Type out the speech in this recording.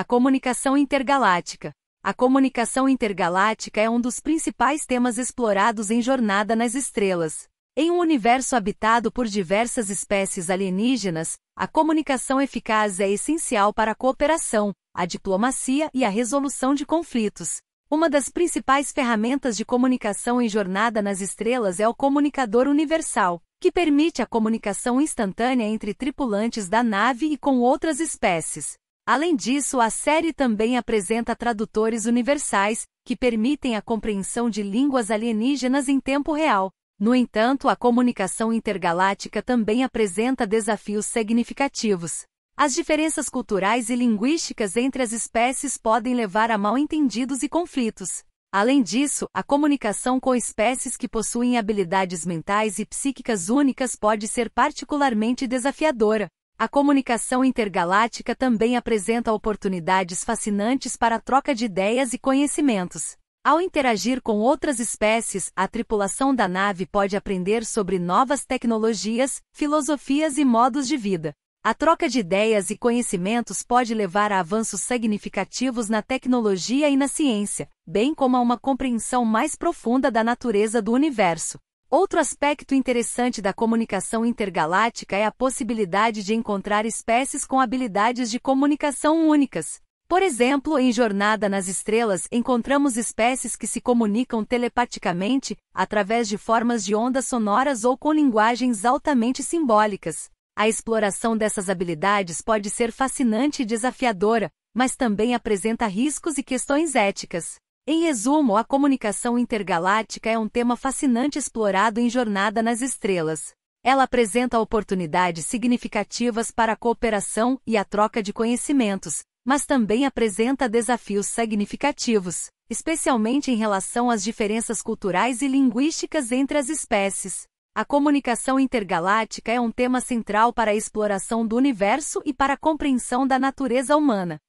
A comunicação intergaláctica. A comunicação intergaláctica é um dos principais temas explorados em Jornada nas Estrelas. Em um universo habitado por diversas espécies alienígenas, a comunicação eficaz é essencial para a cooperação, a diplomacia e a resolução de conflitos. Uma das principais ferramentas de comunicação em Jornada nas Estrelas é o comunicador universal, que permite a comunicação instantânea entre tripulantes da nave e com outras espécies. Além disso, a série também apresenta tradutores universais, que permitem a compreensão de línguas alienígenas em tempo real. No entanto, a comunicação intergaláctica também apresenta desafios significativos. As diferenças culturais e linguísticas entre as espécies podem levar a mal-entendidos e conflitos. Além disso, a comunicação com espécies que possuem habilidades mentais e psíquicas únicas pode ser particularmente desafiadora, a comunicação intergaláctica também apresenta oportunidades fascinantes para a troca de ideias e conhecimentos. Ao interagir com outras espécies, a tripulação da nave pode aprender sobre novas tecnologias, filosofias e modos de vida. A troca de ideias e conhecimentos pode levar a avanços significativos na tecnologia e na ciência, bem como a uma compreensão mais profunda da natureza do universo. Outro aspecto interessante da comunicação intergaláctica é a possibilidade de encontrar espécies com habilidades de comunicação únicas. Por exemplo, em Jornada nas Estrelas encontramos espécies que se comunicam telepaticamente, através de formas de ondas sonoras ou com linguagens altamente simbólicas. A exploração dessas habilidades pode ser fascinante e desafiadora, mas também apresenta riscos e questões éticas. Em resumo, a comunicação intergaláctica é um tema fascinante explorado em Jornada nas Estrelas. Ela apresenta oportunidades significativas para a cooperação e a troca de conhecimentos, mas também apresenta desafios significativos, especialmente em relação às diferenças culturais e linguísticas entre as espécies. A comunicação intergaláctica é um tema central para a exploração do universo e para a compreensão da natureza humana.